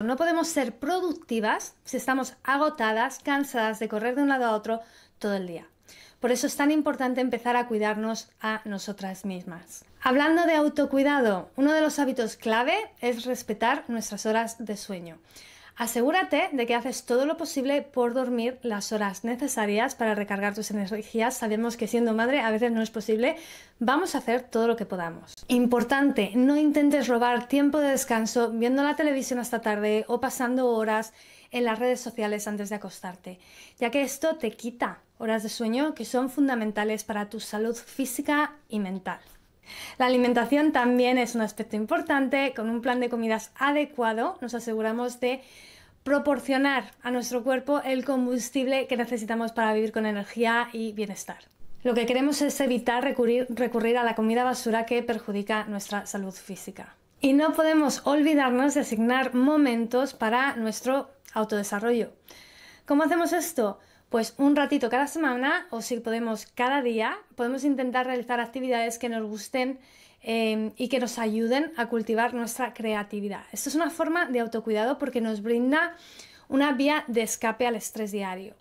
No podemos ser productivas si estamos agotadas, cansadas de correr de un lado a otro todo el día. Por eso es tan importante empezar a cuidarnos a nosotras mismas. Hablando de autocuidado, uno de los hábitos clave es respetar nuestras horas de sueño. Asegúrate de que haces todo lo posible por dormir las horas necesarias para recargar tus energías. Sabemos que siendo madre a veces no es posible. Vamos a hacer todo lo que podamos. Importante, no intentes robar tiempo de descanso viendo la televisión hasta tarde o pasando horas en las redes sociales antes de acostarte, ya que esto te quita horas de sueño que son fundamentales para tu salud física y mental. La alimentación también es un aspecto importante. Con un plan de comidas adecuado nos aseguramos de proporcionar a nuestro cuerpo el combustible que necesitamos para vivir con energía y bienestar. Lo que queremos es evitar recurrir, a la comida basura que perjudica nuestra salud física. Y no podemos olvidarnos de asignar momentos para nuestro autodesarrollo. ¿Cómo hacemos esto? pues un ratito cada semana o si podemos cada día, podemos intentar realizar actividades que nos gusten em, y que nos ayuden a cultivar nuestra creatividad. Esto es una forma de autocuidado porque nos brinda una vía de escape al estrés diario.